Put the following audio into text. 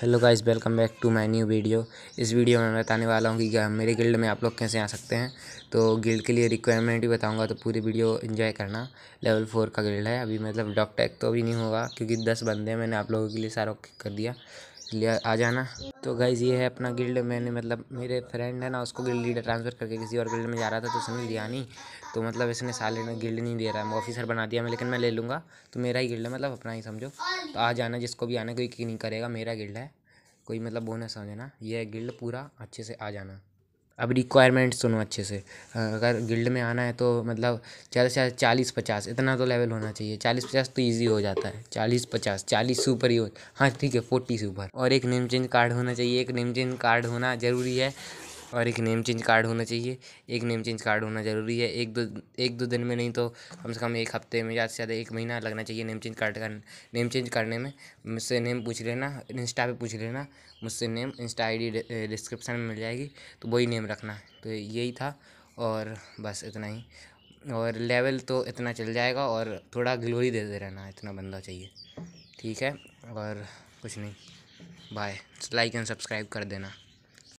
hello guys welcome back to my new video इस वीडियो में मैं बताने वाला हूँ कि मेरे गिल्ड में आप लोग कैसे आ सकते हैं तो गिल्ड के लिए रिक्वायरमेंट भी बताऊँगा तो पूरी वीडियो एंजॉय करना लेवल फोर का गिल्ड है अभी मतलब डॉक तो अभी नहीं होगा क्योंकि दस बंदे मैंने आप लोगों के लिए सारा कर दिया लिए आ जाना तो गाइज ये है अपना गिल्ड मैंने मतलब मेरे फ्रेंड है ना उसको गिल्ड लीडर ट्रांसफ़र करके किसी और गिल्ड में जा रहा था तो उसने लिया नहीं तो मतलब इसने साले ने गिल्ड नहीं दे रहा है ऑफिसर बना दिया मैं लेकिन मैं ले लूँगा तो मेरा ही गिल्ड है मतलब अपना ही समझो तो आ जाना जिसको भी आना कोई नहीं करेगा मेरा गिल्ड है कोई मतलब वो ना समझना यह गिल्ड पूरा अच्छे से आ जाना अब रिक्वायरमेंट सुनो अच्छे से अगर गिल्ड में आना है तो मतलब ज़्यादा से ज़्यादा चालीस पचास इतना तो लेवल होना चाहिए चालीस पचास तो ईजी हो जाता है चालीस पचास चालीस से ऊपर ही हो हाँ ठीक है फोर्टी से ऊपर और एक नेम चेंज कार्ड होना चाहिए एक नेम चेंज कार्ड होना ज़रूरी है और एक नेम चेंज कार्ड होना चाहिए एक नेम चेंज कार्ड होना ज़रूरी है एक दो एक दो दिन में नहीं तो कम से कम एक हफ्ते में ज़्यादा से ज़्यादा एक महीना लगना चाहिए नेम चेंज कार्ड का नेम चेंज करने में मुझसे नेम पूछ लेना इंस्टा पे पूछ लेना मुझसे name insta I D description में मिल जाएगी तो वही नेम रखना तो यही था और बस इतना ही और लेवल तो इतना चल जाएगा और थोड़ा ग्लोरी देते रहना इतना बंदा चाहिए ठीक है और कुछ नहीं बाय लाइक एंड सब्सक्राइब कर देना